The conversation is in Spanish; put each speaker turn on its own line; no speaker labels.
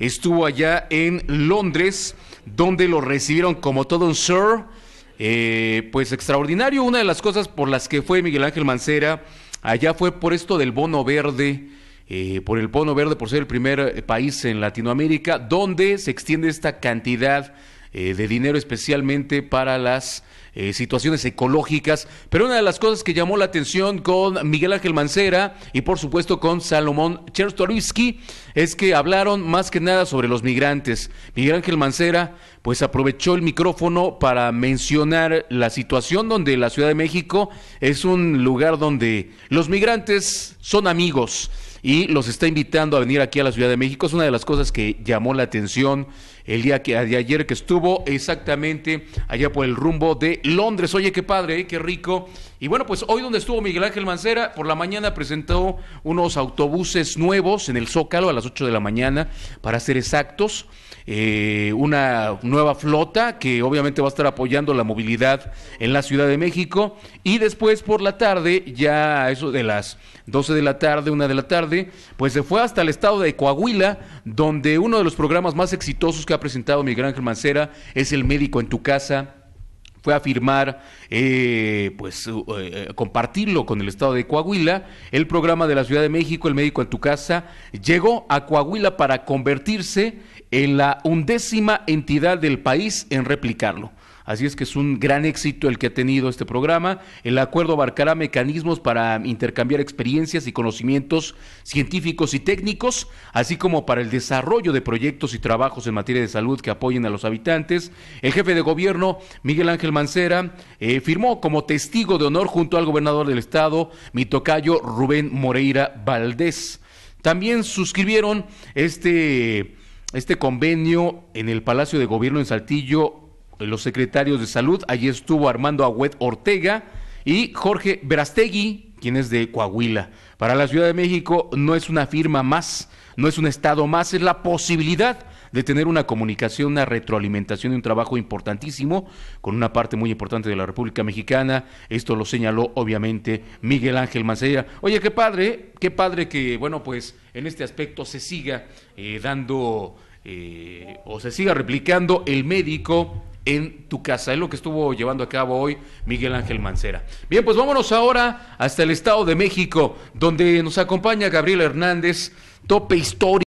Estuvo allá en Londres, donde lo recibieron como todo un sir. Eh, pues extraordinario. Una de las cosas por las que fue Miguel Ángel Mancera allá fue por esto del bono verde. Eh, por el bono verde, por ser el primer eh, país en Latinoamérica, donde se extiende esta cantidad eh, de dinero especialmente para las eh, situaciones ecológicas. Pero una de las cosas que llamó la atención con Miguel Ángel Mancera y por supuesto con Salomón Cherstorivsky es que hablaron más que nada sobre los migrantes. Miguel Ángel Mancera pues aprovechó el micrófono para mencionar la situación donde la Ciudad de México es un lugar donde los migrantes son amigos y los está invitando a venir aquí a la Ciudad de México. Es una de las cosas que llamó la atención el día que, de ayer que estuvo exactamente allá por el rumbo de Londres. Oye, qué padre, ¿eh? qué rico y bueno, pues hoy donde estuvo Miguel Ángel Mancera, por la mañana presentó unos autobuses nuevos en el Zócalo a las 8 de la mañana, para ser exactos. Eh, una nueva flota que obviamente va a estar apoyando la movilidad en la Ciudad de México. Y después por la tarde, ya eso de las 12 de la tarde, 1 de la tarde, pues se fue hasta el estado de Coahuila, donde uno de los programas más exitosos que ha presentado Miguel Ángel Mancera es El Médico en tu Casa fue a firmar, eh, pues eh, eh, compartirlo con el estado de Coahuila, el programa de la Ciudad de México, el médico en tu casa, llegó a Coahuila para convertirse en la undécima entidad del país en replicarlo. Así es que es un gran éxito el que ha tenido este programa. El acuerdo abarcará mecanismos para intercambiar experiencias y conocimientos científicos y técnicos, así como para el desarrollo de proyectos y trabajos en materia de salud que apoyen a los habitantes. El jefe de gobierno, Miguel Ángel Mancera, eh, firmó como testigo de honor junto al gobernador del estado, Mitocayo Rubén Moreira Valdés. También suscribieron este este convenio en el Palacio de Gobierno en Saltillo, eh, los secretarios de salud, allí estuvo Armando Agüed Ortega y Jorge Verastegui, quien es de Coahuila. Para la Ciudad de México no es una firma más, no es un estado más, es la posibilidad de tener una comunicación, una retroalimentación y un trabajo importantísimo con una parte muy importante de la República Mexicana. Esto lo señaló obviamente Miguel Ángel Mancera. Oye, qué padre, qué padre que, bueno, pues en este aspecto se siga eh, dando eh, o se siga replicando el médico en tu casa. Es lo que estuvo llevando a cabo hoy Miguel Ángel Mancera. Bien, pues vámonos ahora hasta el Estado de México, donde nos acompaña Gabriel Hernández, tope histórico.